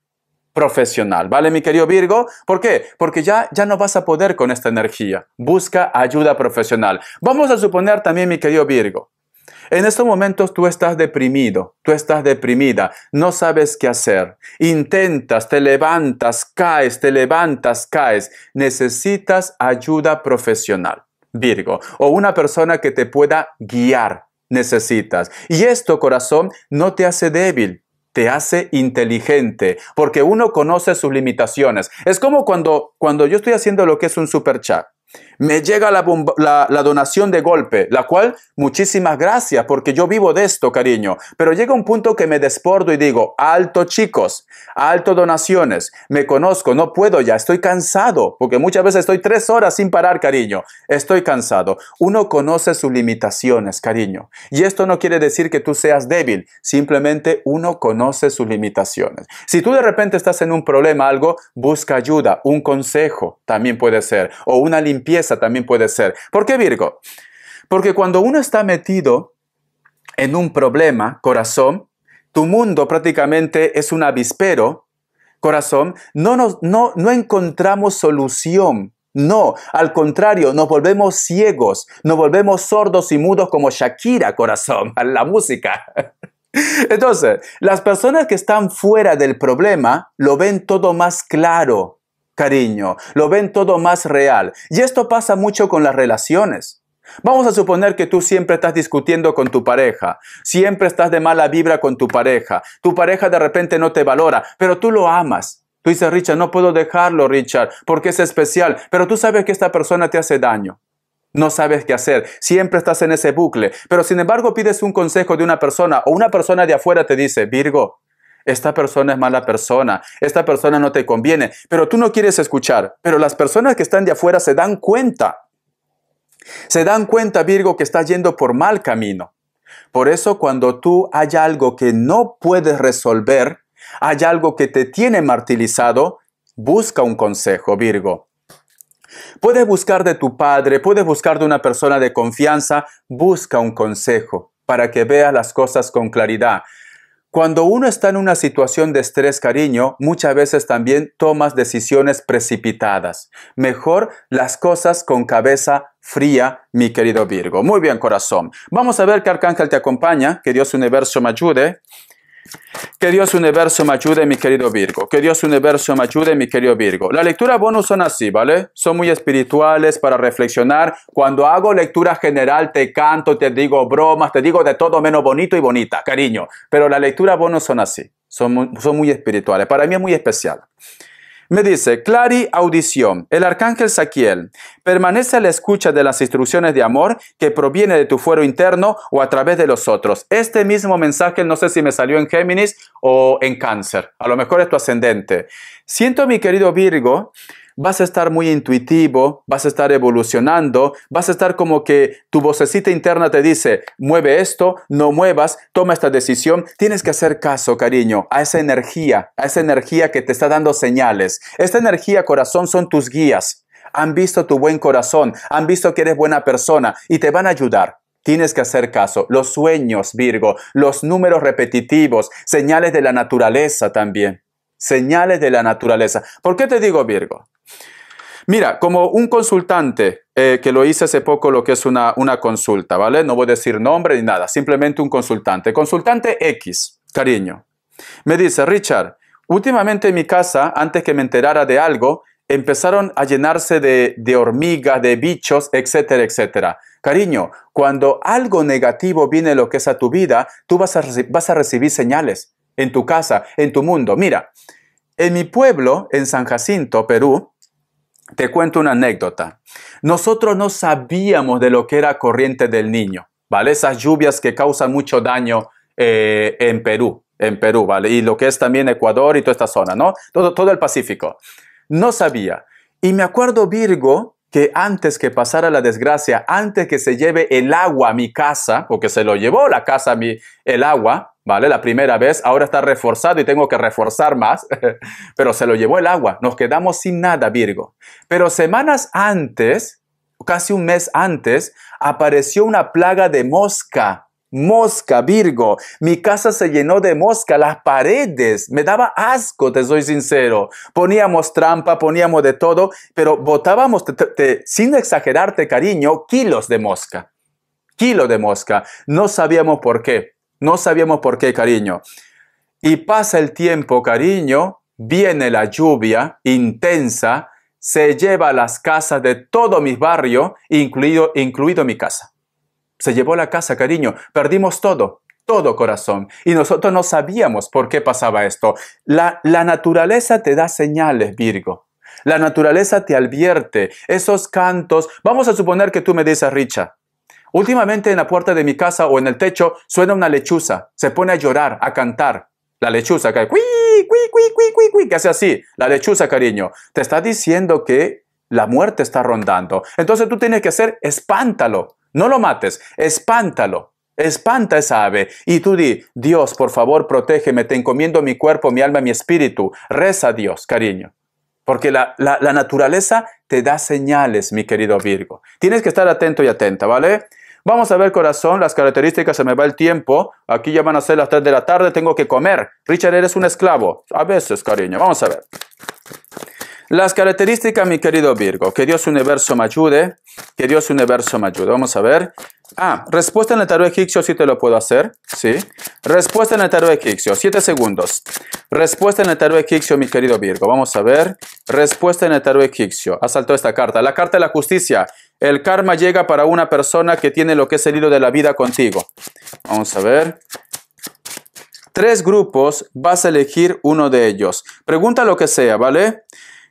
Profesional, ¿vale, mi querido Virgo? ¿Por qué? Porque ya, ya no vas a poder con esta energía. Busca ayuda profesional. Vamos a suponer también, mi querido Virgo, en estos momentos tú estás deprimido, tú estás deprimida, no sabes qué hacer. Intentas, te levantas, caes, te levantas, caes. Necesitas ayuda profesional. Virgo, o una persona que te pueda guiar necesitas. Y esto, corazón, no te hace débil, te hace inteligente, porque uno conoce sus limitaciones. Es como cuando, cuando yo estoy haciendo lo que es un super chat me llega la, donación de golpe, la cual muchísimas gracias porque yo vivo de esto, cariño. Pero llega un punto que me desbordo y digo, alto chicos, alto donaciones, me conozco, no puedo ya, estoy cansado, porque muchas veces estoy tres horas sin parar, cariño, estoy cansado. Uno conoce sus limitaciones, cariño. Y esto no quiere decir que tú seas débil, simplemente uno conoce sus limitaciones. Si tú de repente estás en un problema, algo, busca ayuda, un consejo también puede ser, o una limpieza también puede ser. ¿Por qué Virgo? Porque cuando uno está metido en un problema, corazón, tu mundo prácticamente es un avispero, corazón, no, nos, no, no encontramos solución. No, al contrario, nos volvemos ciegos, nos volvemos sordos y mudos como Shakira, corazón, la música. Entonces, las personas que están fuera del problema lo ven todo más claro, cariño, lo ven todo más real. Y esto pasa mucho con las relaciones. Vamos a suponer que tú siempre estás discutiendo con tu pareja, siempre estás de mala vibra con tu pareja, tu pareja de repente no te valora, pero tú lo amas. Tú dices, Richard, no puedo dejarlo, Richard, porque es especial, pero tú sabes que esta persona te hace daño. No sabes qué hacer, siempre estás en ese bucle, pero sin embargo pides un consejo de una persona o una persona de afuera te dice, Virgo, esta persona es mala persona, esta persona no te conviene, pero tú no quieres escuchar, pero las personas que están de afuera se dan cuenta. Se dan cuenta, Virgo, que estás yendo por mal camino. Por eso cuando tú hay algo que no puedes resolver, hay algo que te tiene martilizado, busca un consejo, Virgo. Puedes buscar de tu padre, puedes buscar de una persona de confianza, busca un consejo para que veas las cosas con claridad. Cuando uno está en una situación de estrés, cariño, muchas veces también tomas decisiones precipitadas. Mejor las cosas con cabeza fría, mi querido Virgo. Muy bien, corazón. Vamos a ver qué Arcángel te acompaña, que Dios Universo me ayude. Que Dios universo me ayude, mi querido Virgo. Que Dios universo me ayude, mi querido Virgo. La lectura bonus son así, ¿vale? Son muy espirituales para reflexionar. Cuando hago lectura general te canto, te digo bromas, te digo de todo menos bonito y bonita, cariño. Pero la lectura bonus son así. Son son muy espirituales. Para mí es muy especial. Me dice, clari audición, el arcángel Saquiel, permanece a la escucha de las instrucciones de amor que proviene de tu fuero interno o a través de los otros. Este mismo mensaje, no sé si me salió en Géminis o en Cáncer, a lo mejor es tu ascendente. Siento, mi querido Virgo, vas a estar muy intuitivo, vas a estar evolucionando, vas a estar como que tu vocecita interna te dice, mueve esto, no muevas, toma esta decisión, tienes que hacer caso, cariño, a esa energía, a esa energía que te está dando señales. Esta energía, corazón, son tus guías. Han visto tu buen corazón, han visto que eres buena persona y te van a ayudar. Tienes que hacer caso. Los sueños, Virgo, los números repetitivos, señales de la naturaleza también. Señales de la naturaleza. ¿Por qué te digo, Virgo? Mira, como un consultante eh, que lo hice hace poco, lo que es una, una consulta, ¿vale? No voy a decir nombre ni nada, simplemente un consultante. Consultante X, cariño. Me dice, Richard, últimamente en mi casa, antes que me enterara de algo, empezaron a llenarse de, de hormigas, de bichos, etcétera, etcétera. Cariño, cuando algo negativo viene lo que es a tu vida, tú vas a, vas a recibir señales en tu casa, en tu mundo. Mira, en mi pueblo, en San Jacinto, Perú, te cuento una anécdota. Nosotros no sabíamos de lo que era corriente del niño, ¿vale? Esas lluvias que causan mucho daño eh, en Perú, en Perú, ¿vale? Y lo que es también Ecuador y toda esta zona, ¿no? Todo, el Pacífico. No sabía. Y me acuerdo, Virgo, que antes que pasara la desgracia, antes que se lleve el agua a mi casa, porque se lo llevó la casa a mi, el agua, ¿vale? La primera vez, ahora está reforzado y tengo que reforzar más, pero se lo llevó el agua, nos quedamos sin nada, Virgo. Pero semanas antes, casi un mes antes, apareció una plaga de mosca. Mosca, Virgo, mi casa se llenó de mosca, las paredes, me daba asco, te soy sincero. Poníamos trampa, poníamos de todo, pero botábamos, sin exagerarte, cariño, kilos de mosca. Kilo de mosca. No sabíamos por qué no sabíamos por qué, cariño. Y pasa el tiempo, cariño, viene la lluvia intensa, se lleva a las casas de todo mi barrio, incluido, incluido mi casa. Se llevó la casa, cariño. Perdimos todo, todo corazón. Y nosotros no sabíamos por qué pasaba esto. La, la naturaleza te da señales, Virgo. La naturaleza te advierte. Esos cantos. Vamos a suponer que tú me dices, Richa, Últimamente en la puerta de mi casa o en el techo suena una lechuza. Se pone a llorar, a cantar. La lechuza que, hace así. La lechuza, cariño. Te está diciendo que la muerte está rondando. Entonces tú tienes que hacer, espántalo. No lo mates, espántalo. Espanta esa ave y tú di, Dios, por favor, protégeme, te encomiendo mi cuerpo, mi alma, mi espíritu. Reza a Dios, cariño. Porque la, la naturaleza te da señales, mi querido Virgo. Tienes que estar atento y atenta, ¿vale? Vamos a ver, corazón, las características, se me va el tiempo. Aquí ya van a ser las 3 de la tarde, tengo que comer. Richard, eres un esclavo. A veces, cariño. Vamos a ver. Las características, mi querido Virgo. Que Dios universo me ayude. Que Dios universo me ayude. Vamos a ver. Ah, respuesta en el tarot egipcio sí te lo puedo hacer. Sí. Respuesta en el tarot egipcio. Siete segundos. Respuesta en el tarot egipcio, mi querido Virgo. Vamos a ver. Respuesta en el tarot egipcio. Ha esta carta. La carta de la justicia. El karma llega para una persona que tiene lo que es el hilo de la vida contigo. Vamos a ver. Tres grupos, vas a elegir uno de ellos. Pregunta lo que sea, ¿vale?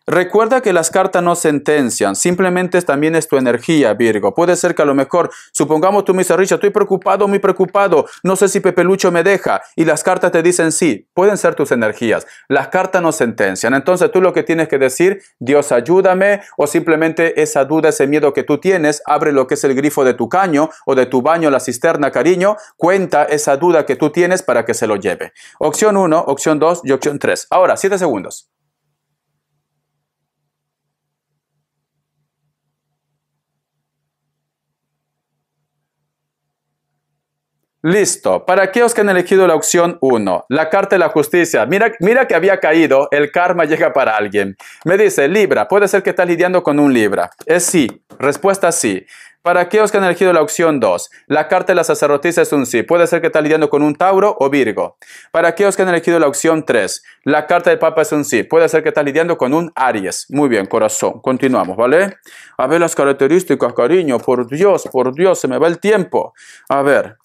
Recuerda que las cartas no sentencian, simplemente también es tu energía, Virgo. Puede ser que a lo mejor, supongamos tú mi Richa, estoy preocupado, muy preocupado, no sé si Pepe Lucho me deja, y las cartas te dicen sí, pueden ser tus energías. Las cartas no sentencian, entonces tú lo que tienes que decir, Dios ayúdame, o simplemente esa duda, ese miedo que tú tienes, abre lo que es el grifo de tu caño o de tu baño, la cisterna, cariño, cuenta esa duda que tú tienes para que se lo lleve. Opción 1, opción 2 y opción 3. Ahora, 7 segundos. Listo. Para aquellos que han elegido la opción 1, la carta de la justicia. Mira, mira que había caído, el karma llega para alguien. Me dice, Libra, puede ser que estás lidiando con un Libra. Es sí. Respuesta sí. Para aquellos que han elegido la opción 2, la carta de la sacerdotisa es un sí. Puede ser que estás lidiando con un Tauro o Virgo. Para aquellos que han elegido la opción 3, la carta del Papa es un sí. Puede ser que estás lidiando con un Aries. Muy bien, corazón. Continuamos, ¿vale? A ver las características, cariño. Por Dios, por Dios, se me va el tiempo. A ver.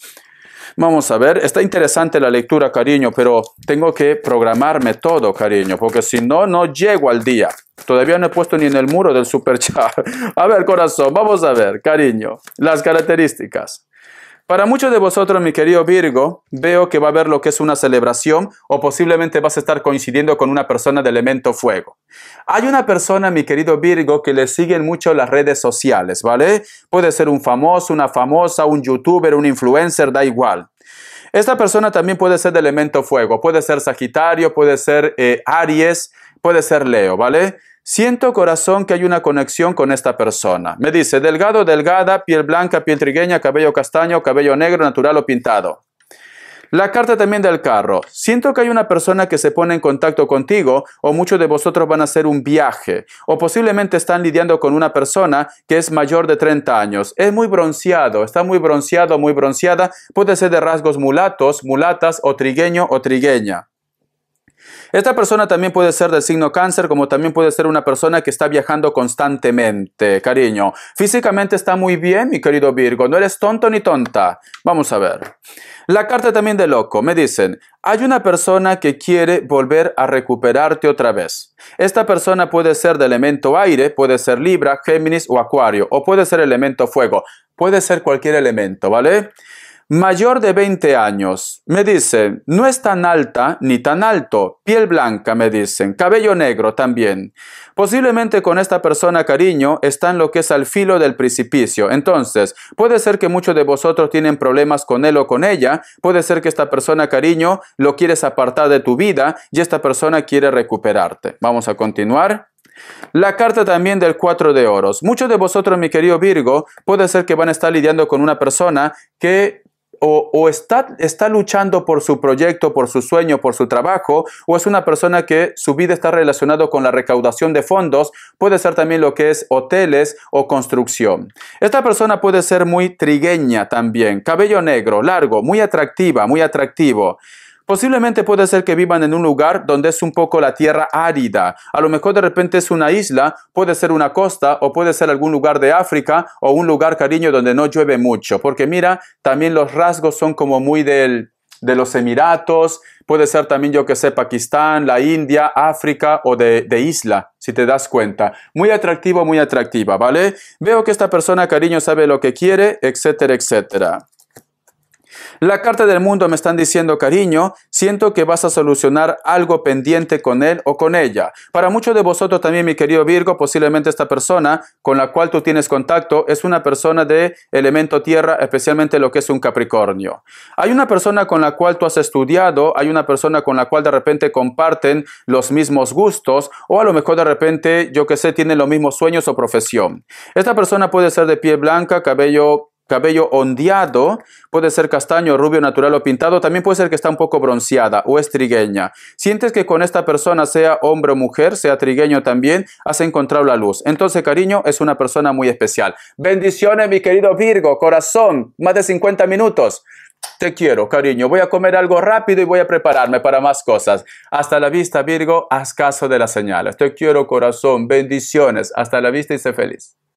Vamos a ver, está interesante la lectura, cariño, pero tengo que programarme todo, cariño, porque si no, no llego al día. Todavía no he puesto ni en el muro del superchar. A ver, corazón, vamos a ver, cariño, las características. Para muchos de vosotros, mi querido Virgo, veo que va a haber lo que es una celebración o posiblemente vas a estar coincidiendo con una persona de elemento fuego. Hay una persona, mi querido Virgo, que le siguen mucho las redes sociales, ¿vale? Puede ser un famoso, una famosa, un youtuber, un influencer, da igual. Esta persona también puede ser de elemento fuego, puede ser Sagitario, puede ser eh, Aries, puede ser Leo, ¿vale? Siento corazón que hay una conexión con esta persona. Me dice, delgado, delgada, piel blanca, piel trigueña, cabello castaño, cabello negro, natural o pintado. La carta también del carro. Siento que hay una persona que se pone en contacto contigo o muchos de vosotros van a hacer un viaje o posiblemente están lidiando con una persona que es mayor de 30 años. Es muy bronceado, está muy bronceado, muy bronceada. Puede ser de rasgos mulatos, mulatas o trigueño o trigueña. Esta persona también puede ser del signo cáncer, como también puede ser una persona que está viajando constantemente, cariño. Físicamente está muy bien, mi querido Virgo, no eres tonto ni tonta. Vamos a ver. La carta también de loco, me dicen, hay una persona que quiere volver a recuperarte otra vez. Esta persona puede ser de elemento aire, puede ser Libra, Géminis o Acuario, o puede ser elemento fuego, puede ser cualquier elemento, ¿vale? mayor de 20 años. Me dicen, no es tan alta ni tan alto, piel blanca, me dicen, cabello negro también. Posiblemente con esta persona, cariño, está en lo que es al filo del precipicio. Entonces, puede ser que muchos de vosotros tienen problemas con él o con ella, puede ser que esta persona, cariño, lo quieres apartar de tu vida y esta persona quiere recuperarte. Vamos a continuar. La carta también del 4 de oros. Muchos de vosotros, mi querido Virgo, puede ser que van a estar lidiando con una persona que o, está, está, luchando por su proyecto, por su sueño, por su trabajo, o es una persona que su vida está relacionada con la recaudación de fondos, puede ser también lo que es hoteles o construcción. Esta persona puede ser muy trigueña también, cabello negro, largo, muy atractiva, muy atractivo. Posiblemente puede ser que vivan en un lugar donde es un poco la tierra árida. A lo mejor de repente es una isla, puede ser una costa o puede ser algún lugar de África o un lugar cariño donde no llueve mucho. Porque mira, también los rasgos son como muy del, de los Emiratos, puede ser también yo que sé Pakistán, la India, África o de, de, isla, si te das cuenta. Muy atractivo, muy atractiva, ¿vale? Veo que esta persona, cariño, sabe lo que quiere, etcétera, etcétera. La carta del mundo me están diciendo, cariño, siento que vas a solucionar algo pendiente con él o con ella. Para muchos de vosotros también, mi querido Virgo, posiblemente esta persona con la cual tú tienes contacto es una persona de elemento tierra, especialmente lo que es un Capricornio. Hay una persona con la cual tú has estudiado, hay una persona con la cual de repente comparten los mismos gustos o a lo mejor de repente, yo que sé, tienen los mismos sueños o profesión. Esta persona puede ser de piel blanca, cabello cabello ondeado, puede ser castaño, rubio, natural o pintado, también puede ser que está un poco bronceada o estrigueña. Sientes que con esta persona, sea hombre o mujer, sea trigueño también, has encontrado la luz. Entonces, cariño, es una persona muy especial. Bendiciones, mi querido Virgo, corazón, más de 50 minutos. Te quiero, cariño. Voy a comer algo rápido y voy a prepararme para más cosas. Hasta la vista, Virgo. Haz caso de las señales. Te quiero, corazón. Bendiciones. Hasta la vista y sé feliz.